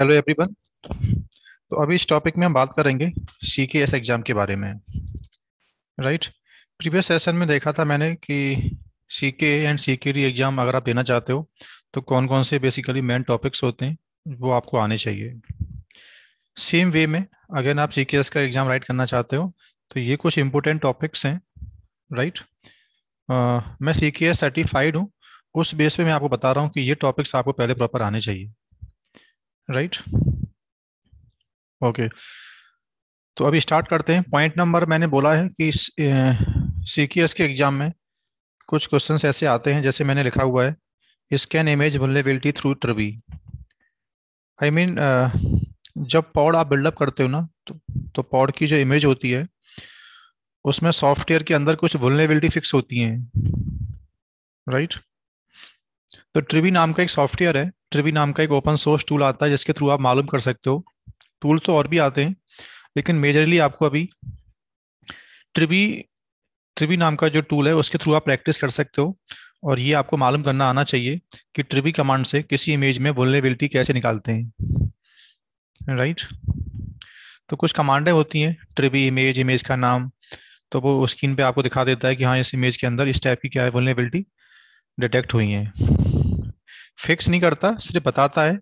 Hello everyone तो अभी इस टॉपिक में हम बात करेंगे सी के एस एग्ज़ाम के बारे में राइट प्रीवियस सेशन में देखा था मैंने कि सी के एंड सी के डी एग्ज़ाम अगर आप देना चाहते हो तो कौन कौन से बेसिकली मेन टॉपिक्स होते हैं वो आपको आने चाहिए सेम वे में अगर आप सी के एस का एग्ज़ाम राइट करना चाहते हो तो ये कुछ इम्पोर्टेंट टॉपिक्स हैं राइट मैं सी के एस सर्टिफाइड हूँ उस बेस पे मैं आपको बता रहा हूँ कि ये टॉपिक्स आपको पहले प्रॉपर आने चाहिए राइट ओके तो अभी स्टार्ट करते हैं पॉइंट नंबर मैंने बोला है कि सी के एस के एग्जाम में कुछ क्वेश्चंस ऐसे आते हैं जैसे मैंने लिखा हुआ है scan image vulnerability through Trivy I mean जब पॉड आप बिल्डअप करते हो ना तो, तो पॉड की जो इमेज होती है उसमें सॉफ्टवेयर के अंदर कुछ वनरेबिलिटी फिक्स होती हैं राइट right? तो ट्रिवी नाम का एक सॉफ्टवेयर है ट्रिवी नाम का एक ओपन सोर्स टूल आता है जिसके थ्रू आप मालूम कर सकते हो टूल तो और भी आते हैं लेकिन मेजरली आपको अभी ट्रिवी ट्रिवी नाम का जो टूल है उसके थ्रू आप प्रैक्टिस कर सकते हो और ये आपको मालूम करना आना चाहिए कि ट्रिवी कमांड से किसी इमेज में वोलेबिलिटी कैसे निकालते हैं राइट तो कुछ कमांडें होती हैं ट्रिवी इमेज इमेज का नाम तो वो स्क्रीन पे आपको दिखा देता है कि हाँ इस इमेज के अंदर इस टाइप की क्या है वोलेबिलिटी डिटेक्ट हुई हैं फिक्स नहीं करता सिर्फ बताता है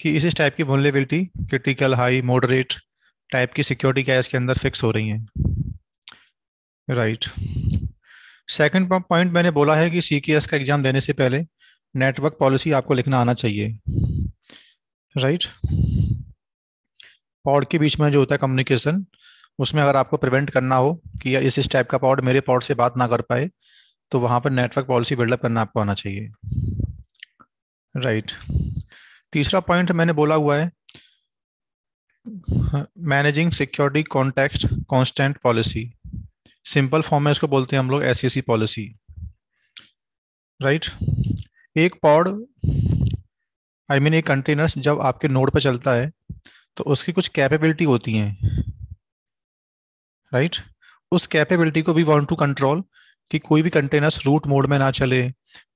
कि इस टाइप की vulnerability critical high moderate type की सिक्योरिटी क्या इसके अंदर फिक्स हो रही हैं राइट सेकंड पॉइंट मैंने बोला है कि सी का एग्जाम देने से पहले नेटवर्क पॉलिसी आपको लिखना आना चाहिए राइट पॉड के बीच में जो होता है कम्युनिकेशन उसमें अगर आपको प्रिवेंट करना हो कि इस इस टाइप का पॉड मेरे पॉड से बात ना कर पाए तो वहां पर नेटवर्क पॉलिसी बिल्डअप करना आपको आना चाहिए राइट right. तीसरा पॉइंट मैंने बोला हुआ है managing security context constant policy simple form में इसको बोलते हैं हम लोग एस पॉलिसी राइट एक पॉड आई मीन एक कंटेनर्स जब आपके नोड पर चलता है तो उसकी कुछ कैपेबिलिटी होती हैं राइट right? उस कैपेबिलिटी को वी वांट टू कंट्रोल कि कोई भी कंटेनर्स रूट मोड में ना चले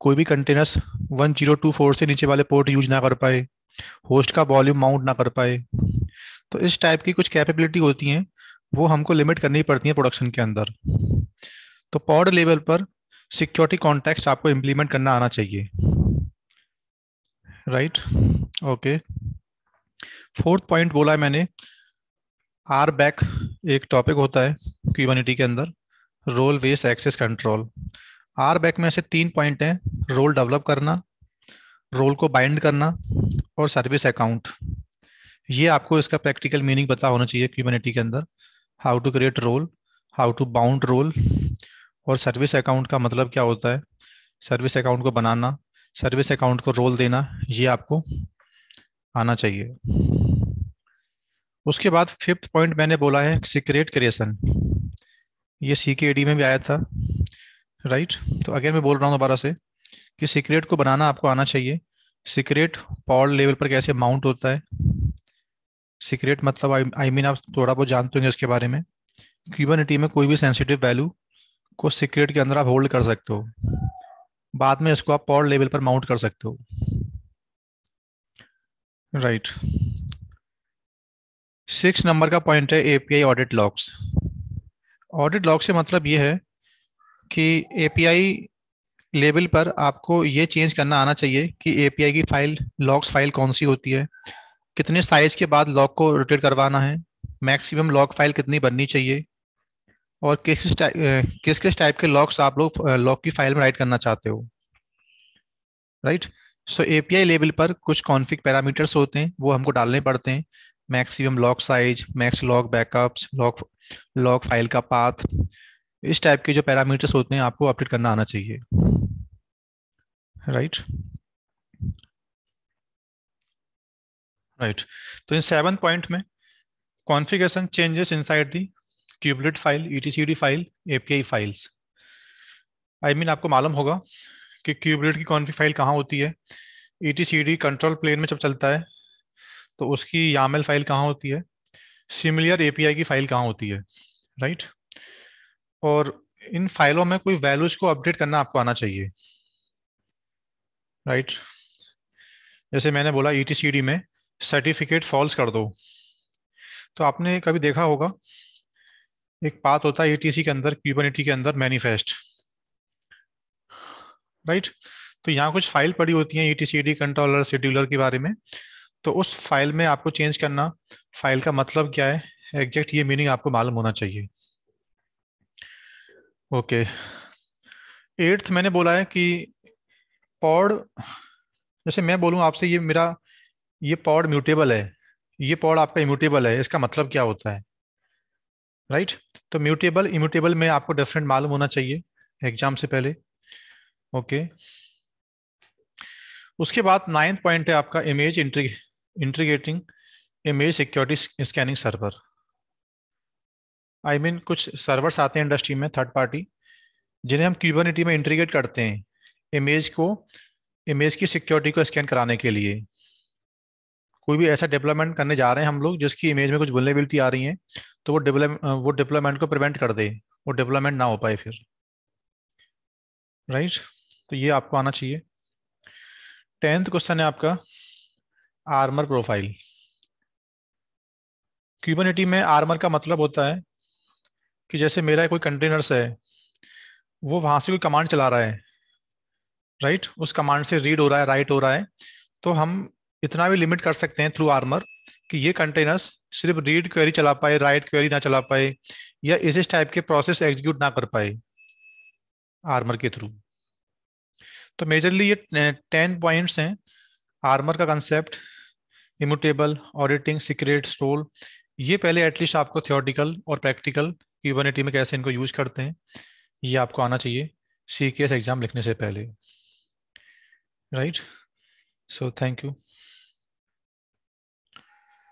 कोई भी कंटेनर्स 1024 से नीचे वाले पोर्ट यूज ना कर पाए होस्ट का वॉल्यूम माउंट ना कर पाए तो इस टाइप की कुछ कैपेबिलिटी होती हैं वो हमको लिमिट करनी पड़ती है प्रोडक्शन के अंदर तो पॉड लेवल पर सिक्योरिटी कॉन्टैक्ट आपको इम्प्लीमेंट करना आना चाहिए राइट ओके फोर्थ पॉइंट बोला है मैंने आर बैक एक टॉपिक होता है क्यूबनिटी के अंदर रोल वेस एक्सेस कंट्रोल आर बैक में से तीन पॉइंट हैं रोल डेवलप करना रोल को बाइंड करना और सर्विस अकाउंट ये आपको इसका प्रैक्टिकल मीनिंग पता होना चाहिए क्यूमिनिटी के अंदर how to create role how to bound role और सर्विस अकाउंट का मतलब क्या होता है सर्विस अकाउंट को बनाना सर्विस अकाउंट को रोल देना ये आपको आना चाहिए उसके बाद फिफ्थ पॉइंट मैंने बोला है सिक्रेट क्रिएशन ये सी के डी में भी आया था राइट तो अगेन मैं बोल रहा हूँ दोबारा से कि सीक्रेट को बनाना आपको आना चाहिए सीक्रेट पावर लेवल पर कैसे माउंट होता है सीक्रेट मतलब आई मीन आप थोड़ा बहुत जानते होंगे इसके बारे में क्यूबनिटी में कोई भी सेंसिटिव वैल्यू को सीक्रेट के अंदर आप होल्ड कर सकते हो बाद में इसको आप पॉल लेवल पर माउंट कर सकते हो राइट सिक्स नंबर का पॉइंट है API audit logs audit log से मतलब ये है कि एपीआई लेवल पर आपको ये चेंज करना आना चाहिए कि एपीआई की फाइल लॉग्स फाइल कौन सी होती है कितने साइज के बाद लॉग को रोटेट करवाना है मैक्सिमम लॉग फाइल कितनी बननी चाहिए और किस किस किस टाइप के लॉग्स आप लोग लॉग की फाइल में राइट करना चाहते हो राइट सो एपीआई लेवल पर कुछ कॉन्फ़िग पैरामीटर्स होते हैं वो हमको डालने पड़ते हैं maximum log size max log backups log log file का पाथ इस टाइप के जो पैरामीटर्स होते हैं आपको अपडेट करना आना चाहिए राइट राइट तो इन सेवन पॉइंट में configuration changes inside the kubelet file E e file API files I mean आपको मालूम होगा कि क्यूबलेट की कॉन्फ़िग फाइल कहाँ होती है ई कंट्रोल प्लेन में जब चलता है तो उसकी यामल फाइल कहाँ होती है सिमिलर एपीआई की फाइल कहाँ होती है राइट और इन फाइलों में कोई वैल्यूज को अपडेट करना आपको आना चाहिए राइट जैसे मैंने बोला ई e में सर्टिफिकेट फॉल्स कर दो तो आपने कभी देखा होगा एक पात होता है ई e के अंदर क्यूबनिटी के अंदर मैनिफेस्ट राइट तो यहाँ कुछ फाइल पड़ी होती है E T C D controller scheduler के बारे में तो उस फाइल में आपको चेंज करना फाइल का मतलब क्या है एग्जैक्ट ये मीनिंग आपको मालूम होना चाहिए ओके एट्थ मैंने बोला है कि पॉड जैसे मैं बोलूं आपसे ये मेरा ये पॉड म्यूटेबल है ये पॉड आपका इम्यूटेबल है इसका मतलब क्या होता है राइट right? तो म्यूटेबल इम्यूटेबल में आपको डिफरेंट मालूम होना चाहिए एग्जाम से पहले ओके okay. उसके बाद नाइन्थ पॉइंट है आपका image entry integrating image security scanning server I mean कुछ सर्वर्स आते हैं इंडस्ट्री में थर्ड पार्टी जिन्हें हम क्यूबनिटी में इंट्रीगेट करते हैं इमेज को इमेज की सिक्योरिटी को स्कैन कराने के लिए कोई भी ऐसा डेवलपमेंट करने जा रहे हैं हम लोग जिसकी इमेज में कुछ वुलेबिलिटी आ रही है तो वो डेवलप वो डेवलपमेंट को प्रिवेंट कर दे वो डेवलपमेंट ना हो पाए फिर राइट right? तो ये आपको आना चाहिए टेंथ क्वेश्चन है आपका आर्मर प्रोफाइल क्यूबनिटी में आर्मर का मतलब होता है कि जैसे मेरा कोई कंटेनर्स है वो वहां से कोई कमांड चला रहा है राइट उस कमांड से रीड हो रहा है राइट हो रहा है तो हम इतना भी लिमिट कर सकते हैं थ्रू आर्मर कि ये कंटेनर्स सिर्फ रीड क्वेरी चला पाए राइट क्वेरी ना चला पाए या इस टाइप के प्रोसेस एग्जीक्यूट ना कर पाए आर्मर के थ्रू तो मेजरली ये टेन पॉइंट्स हैं आर्मर का concept immutable auditing secret store ये पहले एटलीस्ट आपको थियोटिकल और प्रैक्टिकल क्यूबनिटी में कैसे इनको यूज करते हैं ये आपको आना चाहिए सी एग्जाम लिखने से पहले राइट सो थैंक यू